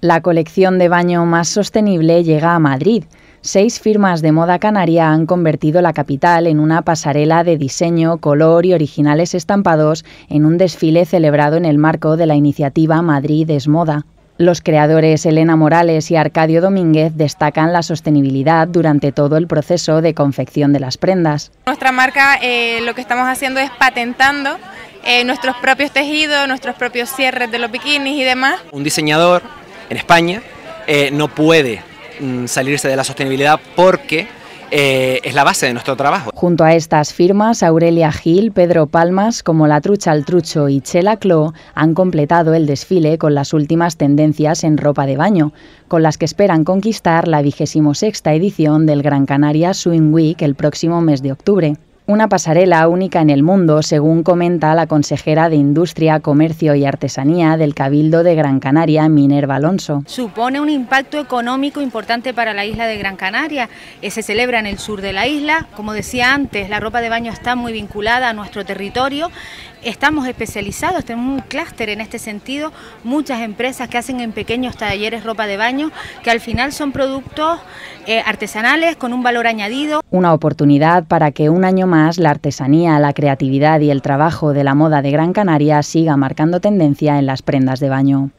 La colección de baño más sostenible llega a Madrid. Seis firmas de moda canaria han convertido la capital en una pasarela de diseño, color y originales estampados en un desfile celebrado en el marco de la iniciativa Madrid es Moda. Los creadores Elena Morales y Arcadio Domínguez destacan la sostenibilidad durante todo el proceso de confección de las prendas. Nuestra marca eh, lo que estamos haciendo es patentando eh, nuestros propios tejidos, nuestros propios cierres de los bikinis y demás. Un diseñador en España, eh, no puede mm, salirse de la sostenibilidad porque eh, es la base de nuestro trabajo. Junto a estas firmas, Aurelia Gil, Pedro Palmas, como La Trucha al Trucho y Chela Clo han completado el desfile con las últimas tendencias en ropa de baño, con las que esperan conquistar la 26 edición del Gran Canaria Swim Week el próximo mes de octubre una pasarela única en el mundo, según comenta la consejera de Industria, Comercio y Artesanía del Cabildo de Gran Canaria, Minerva Alonso. Supone un impacto económico importante para la isla de Gran Canaria. Se celebra en el sur de la isla. Como decía antes, la ropa de baño está muy vinculada a nuestro territorio. Estamos especializados, tenemos un clúster en este sentido, muchas empresas que hacen en pequeños talleres ropa de baño, que al final son productos eh, artesanales con un valor añadido. Una oportunidad para que un año más Además, la artesanía, la creatividad y el trabajo de la moda de Gran Canaria siga marcando tendencia en las prendas de baño.